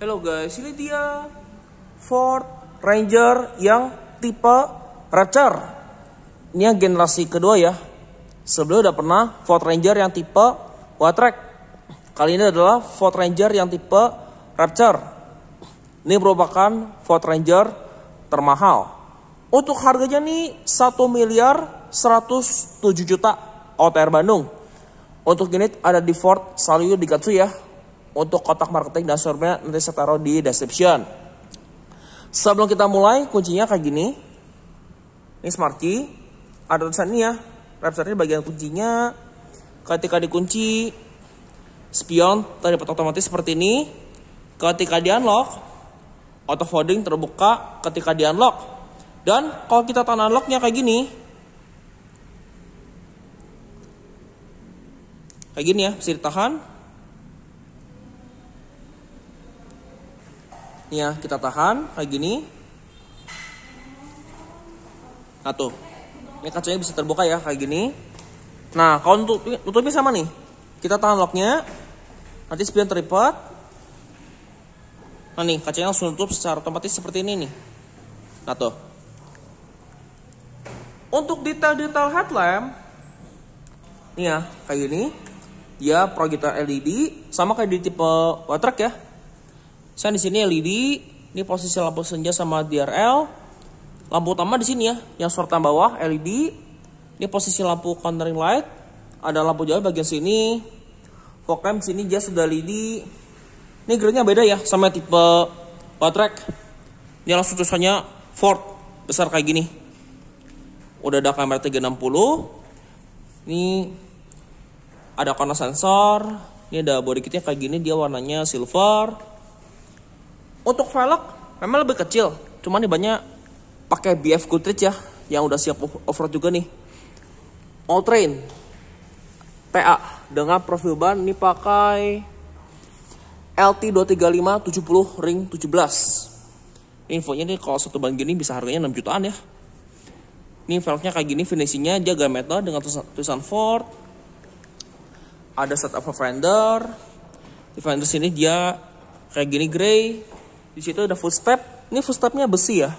Hello guys, ini dia Ford Ranger yang tipe Raptor. Ini yang generasi kedua ya. Sebelumnya udah pernah Ford Ranger yang tipe Watrek. Kali ini adalah Ford Ranger yang tipe Raptor. Ini merupakan Ford Ranger termahal. Untuk harganya nih 1 miliar 107 juta OTR Bandung. Untuk unit ada di Ford di Gatsu ya, untuk kotak marketing dan dashboardnya nanti saya taruh di description. Sebelum kita mulai, kuncinya kayak gini. Ini smart key. Ada tulisan ini ya. Websitenya bagian kuncinya. Ketika dikunci, spion terdapat otomatis seperti ini. Ketika di unlock, auto folding terbuka ketika di unlock. Dan kalau kita tahan unlocknya kayak gini, kayak gini ya, bisa ditahan, Nih ya, kita tahan kayak gini. Nah tuh. Ini kacanya bisa terbuka ya kayak gini. Nah, kalau untuk tutupnya sama nih. Kita tahan locknya. Nanti spion terlipat. Nah nih, kacanya langsung tutup secara otomatis seperti ini nih. Nah tuh. Untuk detail-detail headlamp. Nih ya, kayak gini. Dia ya, proyektor LED. Sama kayak di tipe water ya saya di sini LED, ini posisi lampu senja sama DRL. Lampu utama di sini ya, yang sortan bawah LED. Ini posisi lampu countering light. Ada lampu jauh bagian sini. Fog lamp sini dia sudah LED. Ini grillnya beda ya sama tipe Batrek. Ini langsung tulisannya Ford besar kayak gini. Udah ada kamera 360. Ini ada corner sensor. Ini ada body kitnya kayak gini dia warnanya silver untuk velg memang lebih kecil, cuman nih banyak pakai BF Goodrich ya, yang udah siap offroad juga nih. All Train PA dengan profil ban ini pakai LT235 70 ring 17. Infonya nih kalau satu ban gini bisa harganya 6 jutaan ya. Ini velgnya kayak gini finishingnya jaga metal dengan tulisan Ford. Ada setup fender. Di fender sini dia kayak gini grey. Di situ ada footstep. Ini footstepnya besi ya.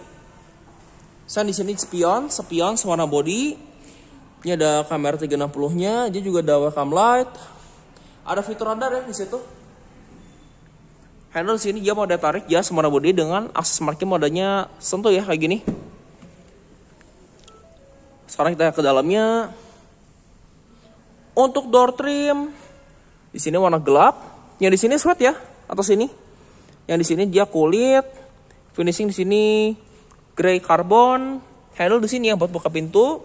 Saya di sini spion, spion semua body. Ini ada kamera 360-nya, dia juga ada welcome light. Ada fitur radar ya di situ. Handle di sini dia ada tarik ya semua body dengan akses marking modenya sentuh ya kayak gini. Sekarang kita ke dalamnya. Untuk door trim di sini warna gelap. yang di sini sweat ya atau sini. Yang di sini dia kulit, finishing di sini grey carbon, handle di sini ya buat buka pintu,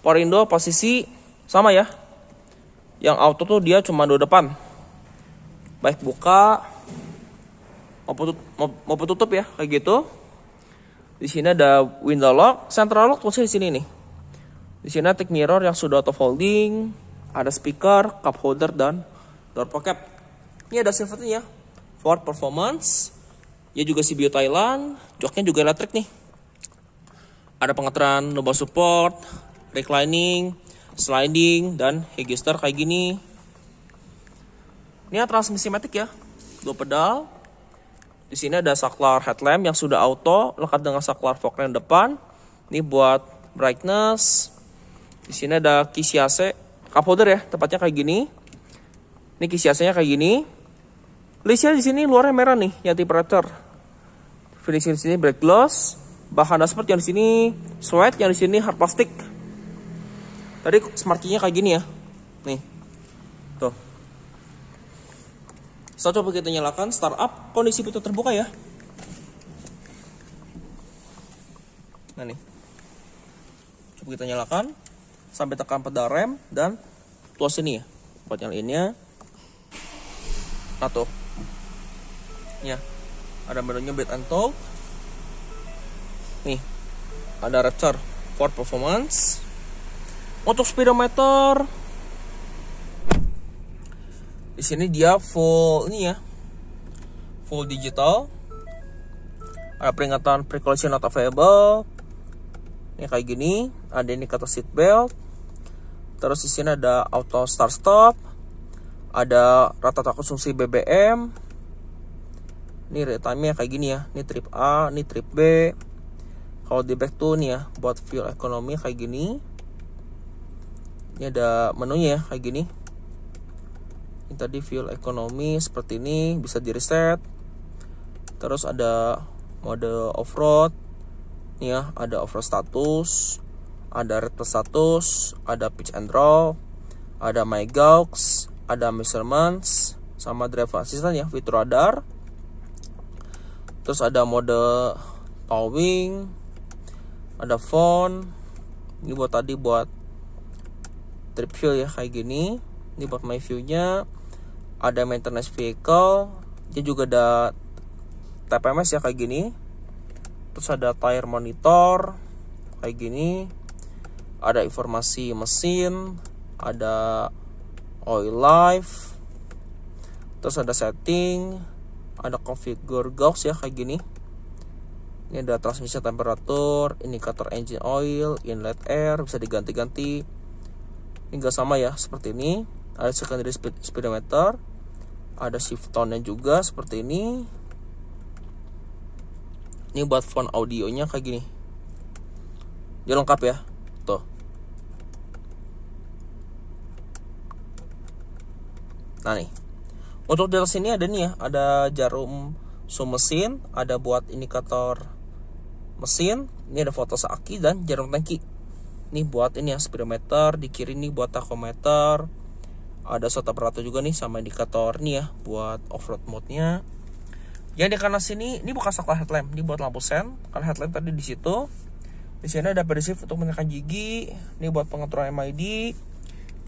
power window posisi sama ya. Yang auto tuh dia cuma dua depan. Baik buka mau mau tutup ya kayak gitu. Di sini ada window lock, central lock posisi di sini nih. Di sini ada mirror yang sudah auto folding, ada speaker, cup holder dan door pocket. Ini ada silvernya Ford performance. ya juga bio Thailand, joknya juga elektrik nih. Ada pengaturan lubang support, reclining, sliding, dan register kayak gini. Ini ya transmisi matik ya, dua pedal. Di sini ada saklar headlamp yang sudah auto, lengkap dengan saklar fog lamp depan. Ini buat brightness. Di sini ada kisi AC, cup holder ya, tepatnya kayak gini. Ini kisi AC-nya kayak gini. Listnya di sini luarnya merah nih, yang temperature. Finish di sini black gloss. Bahan dashboard yang di sini sweat, yang di sini hard plastik. Tadi smart key-nya kayak gini ya. Nih. Tuh. So, coba kita nyalakan start up, kondisi pintu terbuka ya. Nah nih. Coba kita nyalakan sampai tekan pedal rem dan tuas ini ya buat nyalainnya nah tuh bednya ada menunya bed and talk nih ada Raptor Ford Performance untuk speedometer di sini dia full ini ya full digital ada peringatan precaution not available ini kayak gini ada ini kata seat belt terus di sini ada auto start stop ada rata-rata konsumsi BBM ini real time nya kayak gini ya ini trip A ini trip B kalau di back tuh nih ya buat fuel ekonomi kayak gini ini ada menunya ya kayak gini ini tadi fuel ekonomi seperti ini bisa di reset terus ada mode off road nih ya ada off road status ada red plus status ada pitch and roll ada my gaux ada measurements sama driver assistant ya fitur radar terus ada mode towing ada font ini buat tadi buat trip view ya kayak gini ini buat my view nya ada maintenance vehicle dia juga ada TPMS ya kayak gini terus ada tire monitor kayak gini ada informasi mesin ada oil life terus ada setting ada configure Gauss ya kayak gini ini ada transmisi temperatur indikator engine oil inlet air bisa diganti-ganti hingga sama ya seperti ini ada secondary speed, speedometer ada shift tone juga seperti ini ini buat font audionya kayak gini dia lengkap ya tuh nah nih untuk di sini ada nih ya ada jarum sum mesin ada buat indikator mesin ini ada foto saki dan jarum tangki ini buat ini ya speedometer di kiri ini buat tachometer ada sota berata juga nih sama indikator nih ya buat off-road mode-nya yang di kanan sini ini bukan saklar headlamp, ini buat lampu sen. Karena headlamp tadi di situ. Di sini ada perisif untuk menekan gigi, ini buat pengaturan MID.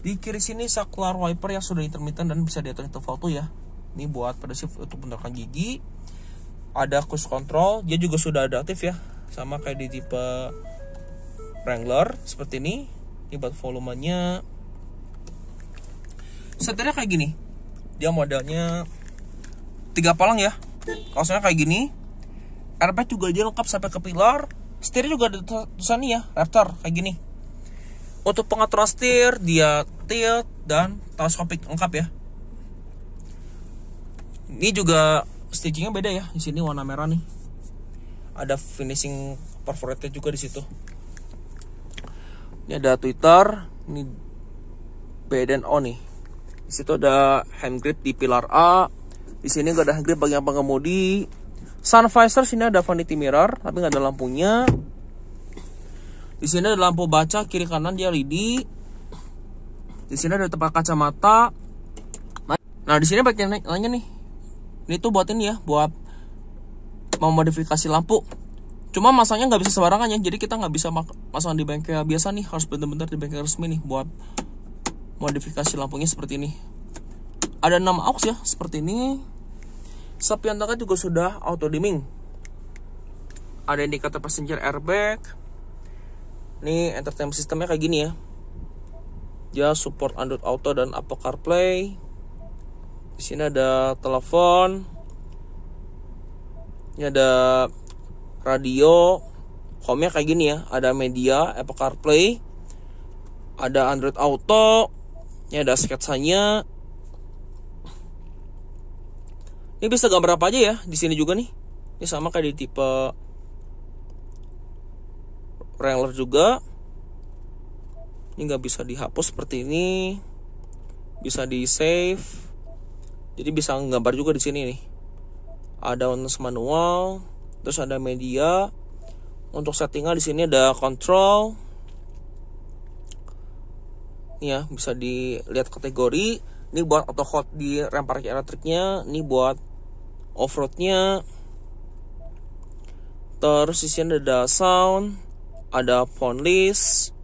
Di kiri sini saklar wiper yang sudah intermittent dan bisa diatur interval tuh ya. Ini buat pada shift untuk penekan gigi. Ada cruise control, dia juga sudah adaptif ya. Sama kayak di tipe Wrangler seperti ini. Ini buat volumenya. Setirnya kayak gini. Dia modelnya tiga palang ya. Kaosnya kayak gini. RP juga dia lengkap sampai ke pilar. Setirnya juga ada tulisan ya, Raptor kayak gini untuk pengaturan setir dia tilt dan teleskopik lengkap ya ini juga stitchingnya beda ya di sini warna merah nih ada finishing perforated juga di situ ini ada twitter ini beden oni. nih di situ ada hand grip di pilar A di sini nggak ada hand grip bagian pengemudi sun visor sini ada vanity mirror tapi nggak ada lampunya di sini ada lampu baca kiri kanan dia LED di sini ada tempat kacamata. Nah, di sini bagian lainnya nih. Ini tuh buat ini ya, buat memodifikasi lampu. Cuma masangnya nggak bisa sembarangan ya, jadi kita nggak bisa masang di bengkel biasa nih, harus bener-bener di bengkel resmi nih buat modifikasi lampunya seperti ini. Ada 6 aux ya, seperti ini. sapi antara juga sudah auto dimming. Ada indikator passenger airbag. ini entertainment sistemnya kayak gini ya dia support Android Auto dan Apple CarPlay. Di sini ada telepon. Ini ada radio. Home-nya kayak gini ya, ada media, Apple CarPlay, ada Android Auto, ini ada sketsanya. Ini bisa gambar apa aja ya di sini juga nih. Ini sama kayak di tipe Wrangler juga ini nggak bisa dihapus seperti ini bisa di save jadi bisa nggambar juga di sini nih ada untuk manual terus ada media untuk settingan di sini ada control ya bisa dilihat kategori ini buat auto hot di rem parkir elektriknya ini buat offroadnya terus di sini ada sound ada phone list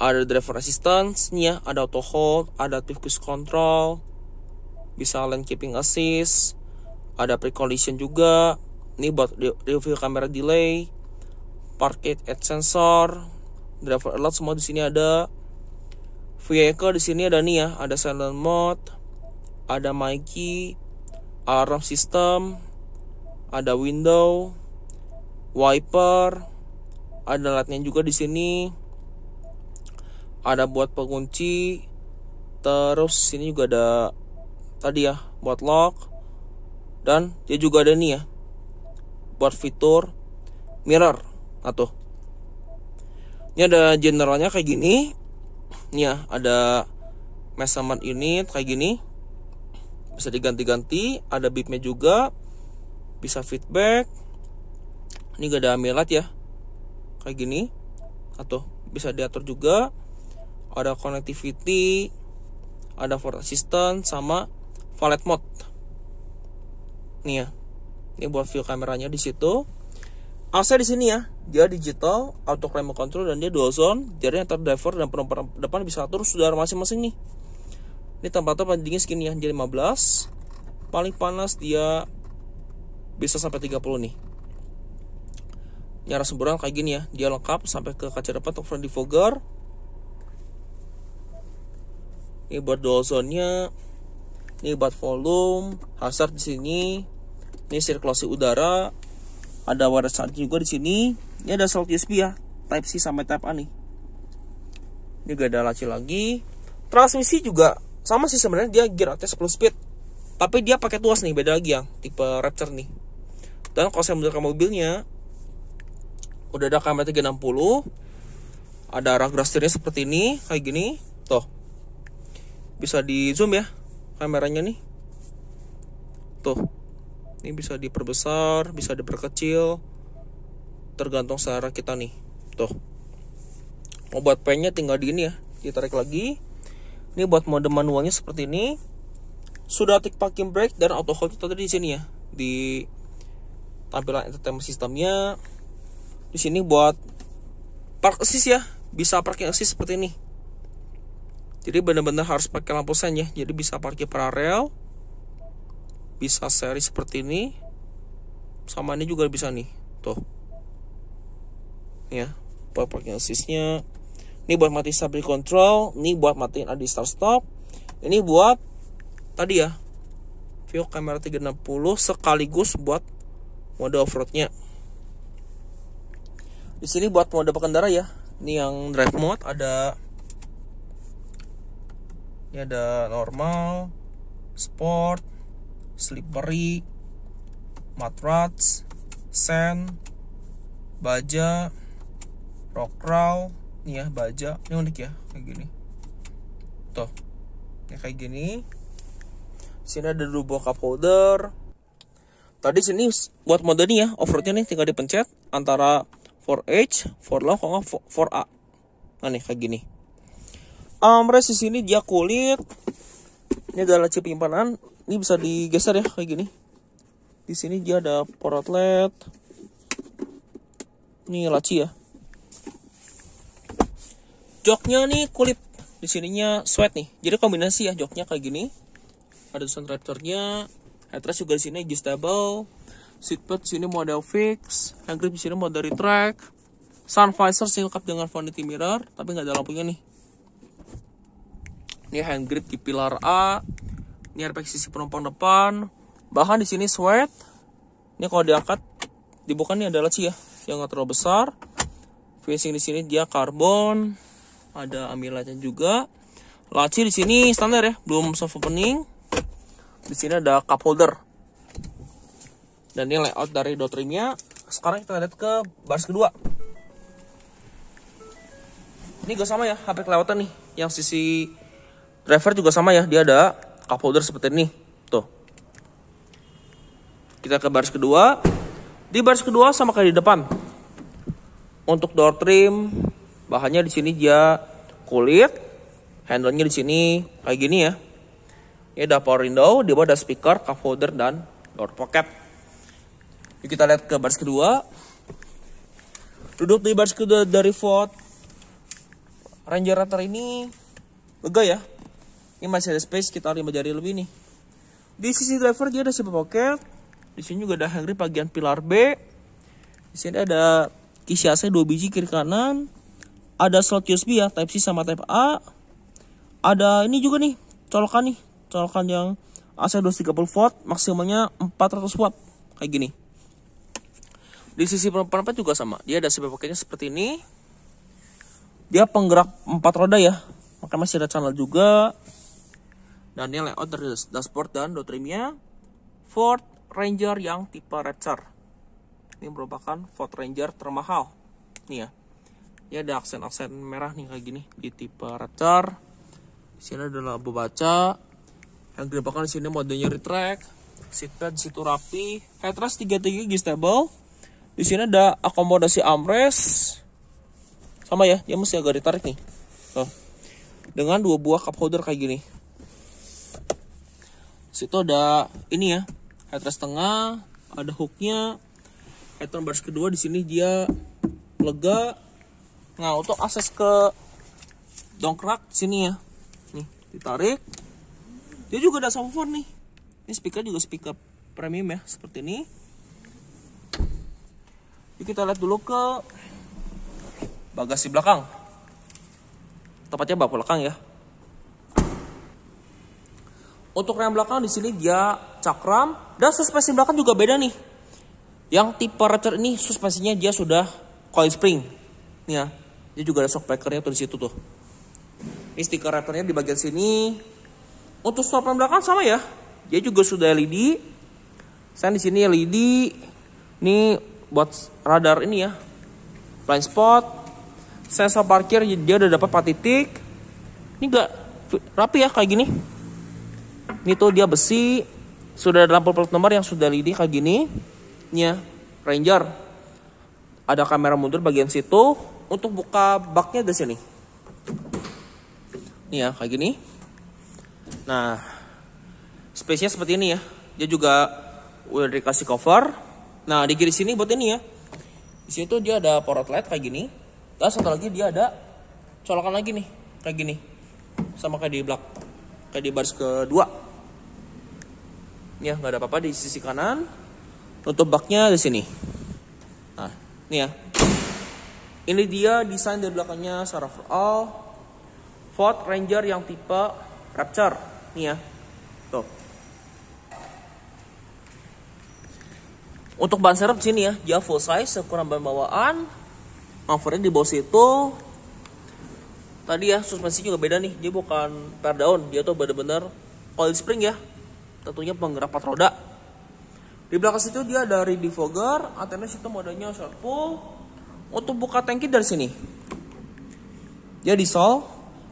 ada driver assistance ya ada auto hold ada active cruise control bisa lane keeping assist ada pre collision juga ini buat review kamera delay parkade at sensor driver alert semua di sini ada vehicle di sini ada nih ya ada silent mode ada Mikey alarm system ada window wiper ada lightnya juga di sini ada buat pengunci terus sini juga ada tadi ya buat lock dan dia juga ada nih ya buat fitur mirror nah ini ada generalnya kayak gini ini ya ada measurement unit kayak gini bisa diganti-ganti ada bipnya juga bisa feedback ini gak ada milat ya kayak gini atau nah, bisa diatur juga ada connectivity, ada for assistant sama valet mode. Nih ya. Ini buat view kameranya di situ. AC di sini ya, dia digital, auto climate control dan dia dual zone. Jadi antar driver dan penumpang depan bisa atur sudah masing-masing nih. Ini tempatnya paling dingin segini ya, jadi 15. Paling panas dia bisa sampai 30 nih. Nyara semburan kayak gini ya, dia lengkap sampai ke kaca depan untuk front defogger ini buat zone-nya, ini buat volume hazard di sini ini sirkulasi udara ada wireless charge juga di sini ini ada slot USB ya Type C sampai Type A nih ini gak ada laci lagi transmisi juga sama sih sebenarnya dia gear atas 10 speed tapi dia pakai tuas nih beda lagi ya tipe Raptor nih dan kalau saya mundurkan mobilnya udah ada kamera 360 ada ragster seperti ini kayak gini tuh bisa di zoom ya kameranya nih tuh ini bisa diperbesar bisa diperkecil tergantung selera kita nih tuh mau buat pennya tinggal di ini ya ditarik lagi ini buat mode manualnya seperti ini sudah tik parking brake dan auto hold kita tadi di sini ya di tampilan entertainment sistemnya di sini buat park assist ya bisa parking assist seperti ini jadi benar-benar harus pakai lampu sen ya jadi bisa parkir paralel bisa seri seperti ini sama ini juga bisa nih tuh ya buat parking assistnya ini buat mati stability control ini buat matiin adi start stop ini buat tadi ya view kamera 360 sekaligus buat mode offroadnya. di sini buat mode pengendara ya ini yang drive mode ada ini ada normal sport slippery matrats sand baja rockrow nih ya baja ini unik ya kayak gini tuh ya kayak gini sini ada dua buah cup holder tadi sini buat mode nih ya offroadnya nih tinggal dipencet antara 4H, 4 l 4A. Nah nih kayak gini armrest di sini dia kulit ini adalah laci penyimpanan ini bisa digeser ya kayak gini di sini dia ada port outlet ini laci ya joknya nih kulit di sininya sweat nih jadi kombinasi ya joknya kayak gini ada tulisan raptornya headrest juga di sini adjustable seatbelt sini model fix hand grip di sini model retract sun visor sih lengkap dengan vanity mirror tapi nggak ada lampunya nih ini hand grip di pilar A ini airbag sisi penumpang depan Bahan di sini sweat ini kalau diangkat dibuka ini adalah laci ya yang nggak terlalu besar facing di sini dia karbon ada amilatnya juga laci di sini standar ya belum soft opening di sini ada cup holder dan ini layout dari dotrimnya, sekarang kita lihat ke baris kedua ini gak sama ya HP kelewatan nih yang sisi driver juga sama ya dia ada cup holder seperti ini tuh kita ke baris kedua di baris kedua sama kayak di depan untuk door trim bahannya di sini dia kulit handlenya di sini kayak gini ya ini ada power window di bawah ada speaker cup holder dan door pocket Yuk kita lihat ke baris kedua duduk di baris kedua dari Ford Ranger Raptor ini lega ya ini masih ada space kita 5 jari lebih nih di sisi driver dia ada sebuah pocket di sini juga ada Henry bagian pilar B di sini ada kisi AC 2 biji kiri kanan ada slot USB ya type C sama type A ada ini juga nih colokan nih colokan yang AC 230 volt maksimalnya 400 watt kayak gini di sisi perempat juga sama dia ada sebuah pocketnya seperti ini dia penggerak empat roda ya maka masih ada channel juga dan ini layout dari dashboard dan trimnya Ford Ranger yang tipe Raptor ini merupakan Ford Ranger termahal nih ya ini ada aksen-aksen merah nih kayak gini di tipe Raptor di sini ada lampu baca yang dipakai di sini modenya retract seatbelt situ rapi headrest 33 gigi stable di sini ada akomodasi armrest sama ya dia mesti agak ditarik nih tuh dengan dua buah cup holder kayak gini situ ada ini ya headrest tengah ada hooknya headrest baris kedua di sini dia lega nah untuk akses ke dongkrak sini ya nih ditarik dia juga ada subwoofer nih ini speaker juga speaker premium ya seperti ini Yuk kita lihat dulu ke bagasi belakang tepatnya bak belakang ya untuk rem belakang di sini dia cakram dan suspensi belakang juga beda nih. Yang tipe Raptor ini suspensinya dia sudah coil spring. Nih ya. Dia juga ada shock breaker-nya tuh di situ tuh. Ini stiker Raptor-nya di bagian sini. Untuk stop rem belakang sama ya. Dia juga sudah LED. Saya di sini LED. Ini buat radar ini ya. Blind spot. Sensor parkir dia udah dapat 4 titik. Ini enggak rapi ya kayak gini. Ini tuh dia besi, sudah ada lampu plat nomor yang sudah lidi kayak gini. Nya Ranger. Ada kamera mundur bagian situ untuk buka baknya di sini. Nih ya, kayak gini. Nah, space-nya seperti ini ya. Dia juga udah dikasih cover. Nah, di kiri sini buat ini ya. Di situ dia ada power outlet kayak gini. dan satu lagi dia ada colokan lagi nih, kayak gini. Sama kayak di belak, kayak di baris kedua. Nih ya, nggak ada apa-apa di sisi kanan. Nutup baknya di sini. Nah, ini ya. Ini dia desain dari belakangnya secara overall. Ford Ranger yang tipe Rapture. Nih ya. Tuh. Untuk ban serep sini ya, dia full size, ukuran ban bawaan. Covernya di bawah situ. Tadi ya suspensi juga beda nih, dia bukan per daun, dia tuh bener-bener coil spring ya, tentunya penggerak empat roda. Di belakang situ dia dari defogger antena situ modanya short pull. Untuk buka tangki dari sini. Dia diesel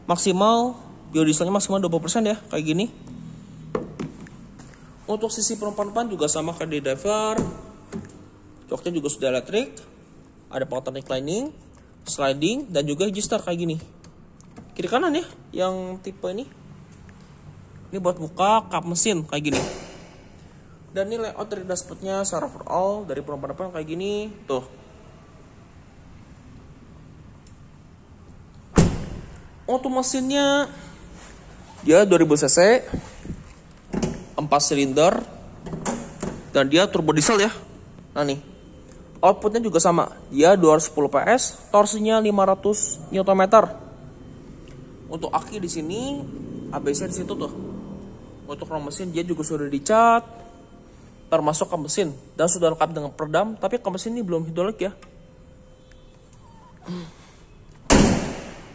maksimal biodieselnya maksimal 20% ya, kayak gini. Untuk sisi perempuan-perempuan juga sama kayak di diver. Joknya juga sudah elektrik. Ada pengaturan reclining, sliding, dan juga register kayak gini. Kiri kanan ya, yang tipe ini ini buat buka kap mesin kayak gini dan ini layout dari dashboardnya secara overall dari perempuan depan kayak gini tuh untuk mesinnya dia 2000 cc 4 silinder dan dia turbo diesel ya nah nih outputnya juga sama dia 210 PS torsinya 500 Nm untuk aki di sini ABC di situ tuh untuk rong mesin dia juga sudah dicat termasuk ke mesin dan sudah lengkap dengan peredam tapi ke mesin ini belum hidrolik ya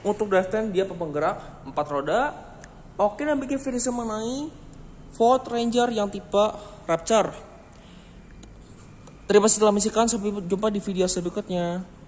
untuk drive tank dia penggerak 4 roda oke dan bikin finish mengenai Ford Ranger yang tipe Rapture terima kasih telah menyaksikan sampai jumpa di video selanjutnya.